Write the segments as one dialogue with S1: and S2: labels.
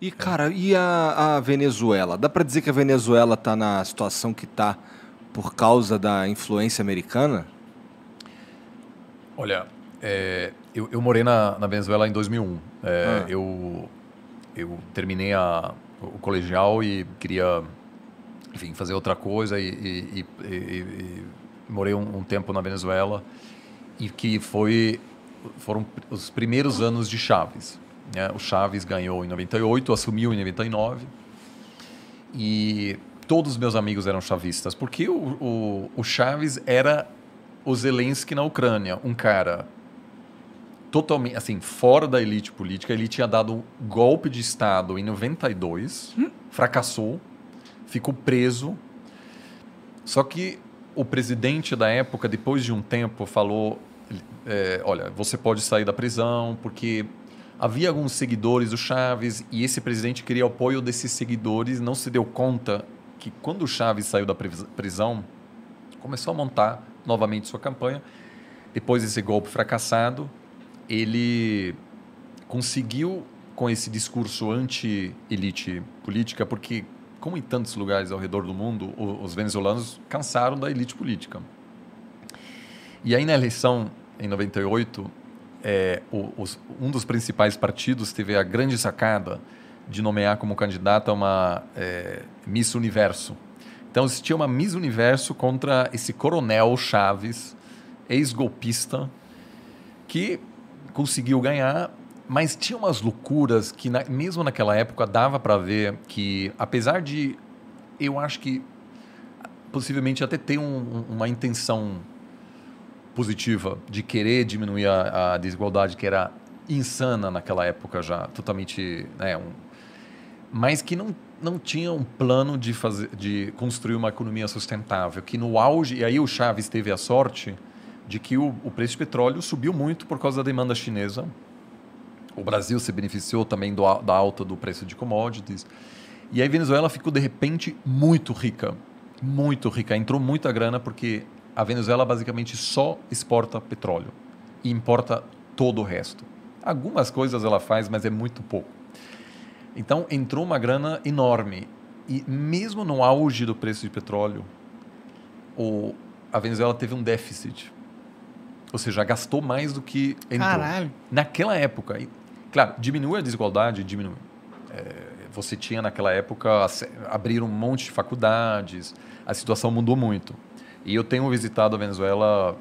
S1: E, cara, e a, a Venezuela? Dá para dizer que a Venezuela está na situação que está por causa da influência americana? Olha, é, eu, eu, morei na, na, Venezuela em 2001. É, ah. eu, eu terminei a, o colegial e queria enfim, fazer outra coisa e, e, e, e morei um, um, tempo na Venezuela e que foi foram os primeiros anos de Chaves. Né? O Chaves ganhou em 98, assumiu em 99. E todos os meus amigos eram chavistas, porque o, o, o Chaves era o Zelensky na Ucrânia, um cara totalmente, assim, fora da elite política. Ele tinha dado um golpe de Estado em 92, hum? fracassou, ficou preso. Só que o presidente da época, depois de um tempo, falou: é, olha, você pode sair da prisão, porque havia alguns seguidores do Chaves e esse presidente queria apoio desses seguidores, não se deu conta que quando o Chaves saiu da prisão, começou a montar novamente sua campanha. Depois desse golpe fracassado, ele conseguiu com esse discurso anti-elite política, porque como em tantos lugares ao redor do mundo, os venezuelanos cansaram da elite política. E aí na eleição em 98, é, o, os, um dos principais partidos teve a grande sacada de nomear como candidata uma é, Miss Universo. Então existia uma Miss Universo contra esse coronel Chaves, ex-golpista, que conseguiu ganhar, mas tinha umas loucuras que na, mesmo naquela época dava para ver que, apesar de eu acho que possivelmente até ter um, uma intenção positiva de querer diminuir a, a desigualdade que era insana naquela época já, totalmente, né, um, mas que não não tinha um plano de fazer de construir uma economia sustentável, que no auge, e aí o Chaves teve a sorte de que o, o preço de petróleo subiu muito por causa da demanda chinesa. O Brasil se beneficiou também do, da alta do preço de commodities. E aí a Venezuela ficou de repente muito rica, muito rica, entrou muita grana porque a Venezuela basicamente só exporta petróleo e importa todo o resto. Algumas coisas ela faz, mas é muito pouco. Então entrou uma grana enorme e mesmo no auge do preço de petróleo, o, a Venezuela teve um déficit. Ou seja, gastou mais do que entrou. Caralho. Naquela época, e, claro, diminui a desigualdade, diminui. É, você tinha naquela época abrir um monte de faculdades, a situação mudou muito. E eu tenho visitado a Venezuela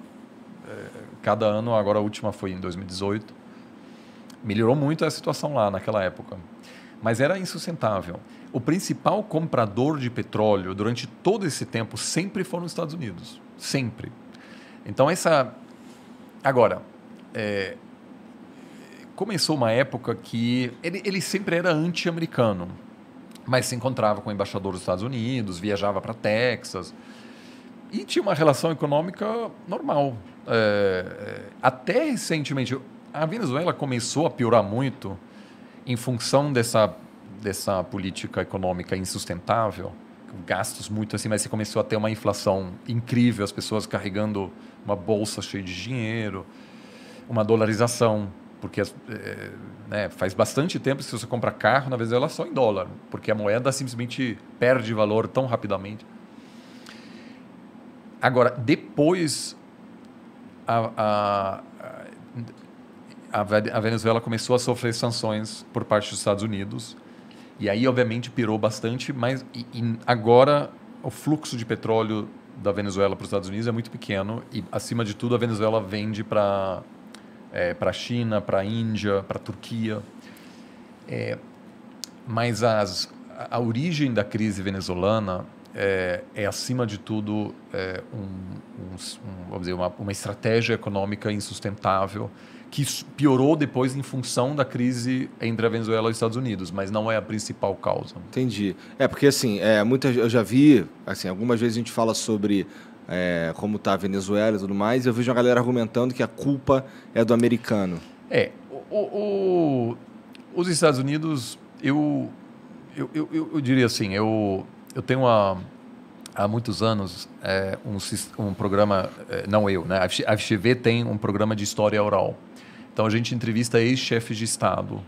S1: eh, cada ano, agora a última foi em 2018. Melhorou muito a situação lá naquela época, mas era insustentável. O principal comprador de petróleo durante todo esse tempo sempre foram os Estados Unidos, sempre. Então essa agora é... começou uma época que ele, ele sempre era anti-americano, mas se encontrava com o embaixador dos Estados Unidos, viajava para Texas e tinha uma relação econômica normal. É, é, até recentemente, a Venezuela começou a piorar muito em função dessa, dessa política econômica insustentável, gastos muito assim, mas você começou a ter uma inflação incrível, as pessoas carregando uma bolsa cheia de dinheiro, uma dolarização, porque é, né, faz bastante tempo que se você compra carro na Venezuela só em dólar, porque a moeda simplesmente perde valor tão rapidamente. Agora, depois a, a, a, Venezuela começou a sofrer sanções por parte dos Estados Unidos. E aí, obviamente, pirou bastante, mas e, e agora o fluxo de petróleo da Venezuela para os Estados Unidos é muito pequeno e, acima de tudo, a Venezuela vende para é, para a China, para a Índia, para a Turquia. É, mas as, a origem da crise venezuelana é, é acima de tudo, é, um, um, um, vamos dizer, uma, uma estratégia econômica insustentável que piorou depois em função da crise entre a Venezuela e os Estados Unidos, mas não é a principal causa. Entendi. É porque assim, é, muitas eu já vi, assim, algumas vezes a gente fala sobre é, como está a Venezuela e tudo mais, e eu vejo a galera argumentando que a culpa é do americano. É, o, o, os Estados Unidos, eu eu, eu, eu, eu diria assim, eu eu tenho uma, há muitos anos é, um, um, programa, é, não eu, né? A FGV tem um programa de história oral. Então a gente entrevista ex-chefes de Estado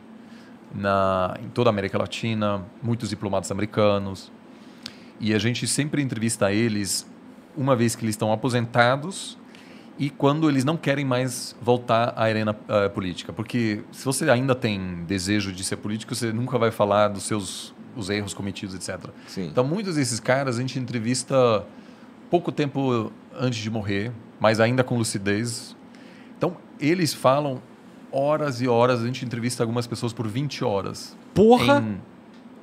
S1: na, em toda a América Latina, muitos diplomatas americanos. E a gente sempre entrevista eles uma vez que eles estão aposentados e quando eles não querem mais voltar à arena uh, política. Porque se você ainda tem desejo de ser político, você nunca vai falar dos seus os erros cometidos, etc. Sim. Então, muitos desses caras a gente entrevista pouco tempo antes de morrer, mas ainda com lucidez. Então, eles falam horas e horas. A gente entrevista algumas pessoas por 20 horas. Porra! Em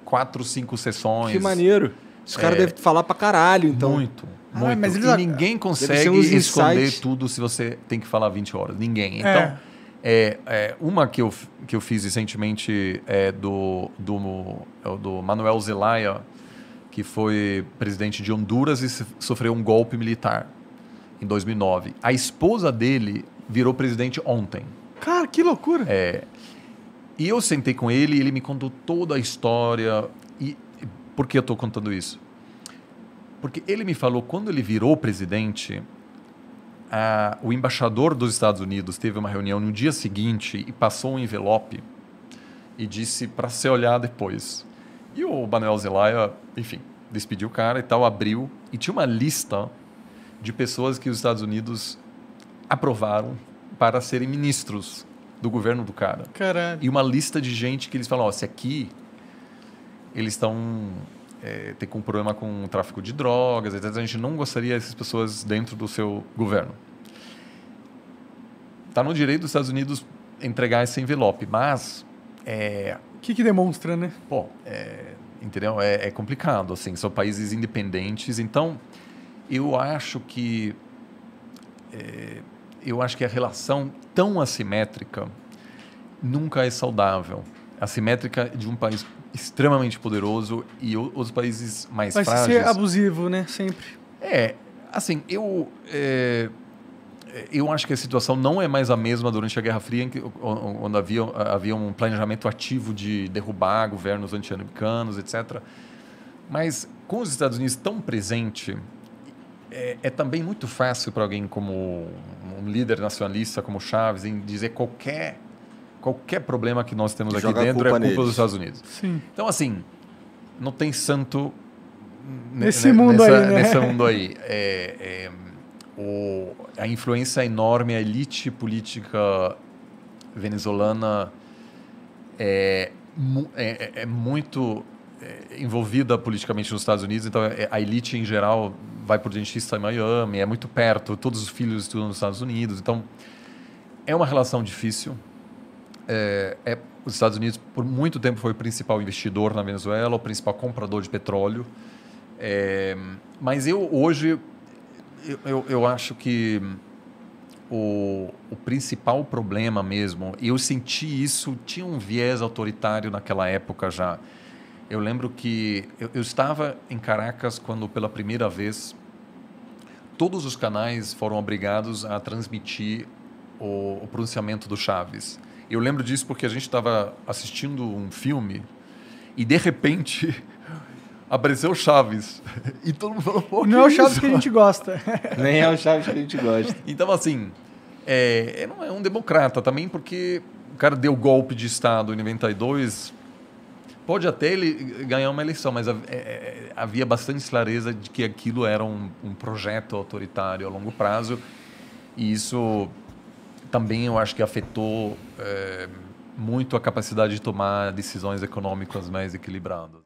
S1: quatro, cinco sessões. Que maneiro! Os caras é, devem falar pra caralho, então. Muito, muito. Ah, mas eles... E ninguém consegue esconder tudo se você tem que falar 20 horas. Ninguém. É. Então, é. é, é uma que eu, que eu fiz recentemente é do, do, é do Manuel Zelaya, que foi presidente de Honduras e sofreu um golpe militar em 2009. A esposa dele virou presidente ontem. Cara, que loucura! É. E eu sentei com ele e ele me contou toda a história. E por que eu estou contando isso? Porque ele me falou, quando ele virou presidente, a, o embaixador dos Estados Unidos teve uma reunião no dia seguinte e passou um envelope e disse para se olhar depois. E o Manuel Zelaya, enfim, despediu o cara e tal, abriu e tinha uma lista de pessoas que os Estados Unidos aprovaram para serem ministros do governo do cara. Caralho. E uma lista de gente que eles falaram, ó, se aqui eles estão é, com um problema com o tráfico de drogas, etc. A gente não gostaria essas pessoas dentro do seu governo. Está no direito dos Estados Unidos entregar esse envelope, mas... É... O que, que demonstra, né? Pô, é, entendeu? É, é, complicado, assim. São países independentes. Então, eu acho que... É, eu acho que a relação tão assimétrica nunca é saudável. Assimétrica de um país extremamente poderoso e os países mais Vai frágeis... Vai ser abusivo, né? Sempre. É. Assim, eu... É, eu acho que a situação não é mais a mesma durante a Guerra Fria, que, onde havia, havia um planejamento ativo de derrubar governos anti-americanos, etc. Mas com os Estados Unidos tão presente, é, é também muito fácil para alguém como um líder nacionalista como Chaves em dizer qualquer Qualquer problema que nós temos aqui dentro é culpa neles. dos Estados Unidos. Sim. Então, assim, não tem santo Nesse mundo nessa- aí, né? Nesse mundo aí. É, é, o, a influência enorme, a elite política venezolana é, é, é, é- muito é, envolvida politicamente nos Estados Unidos, então é, a elite em geral vai por dentista em Miami, é muito perto, todos os filhos estudam nos Estados Unidos, então é uma relação difícil é, é, os Estados Unidos por muito tempo foi o principal investidor na Venezuela, o principal comprador de petróleo. É, mas eu hoje eu, eu, eu acho que o, o, principal problema mesmo, eu senti isso, tinha um viés autoritário naquela época já. Eu lembro que eu, eu estava em Caracas quando pela primeira vez todos os canais foram obrigados a transmitir o, o pronunciamento do Chaves. Eu lembro disso porque a gente estava assistindo um filme e de repente apareceu o Chaves. E todo mundo falou, pô, Não é o Chaves isso? que a gente gosta. Nem é o Chaves que a gente gosta. Então, assim, é, é, não é um democrata também porque o cara deu golpe de Estado em 92. Pode até ele ganhar uma eleição, mas é, é, havia bastante clareza de que aquilo era um, um projeto autoritário a longo prazo. E isso também eu acho que afetou é, muito a capacidade de tomar decisões econômicas mais equilibradas.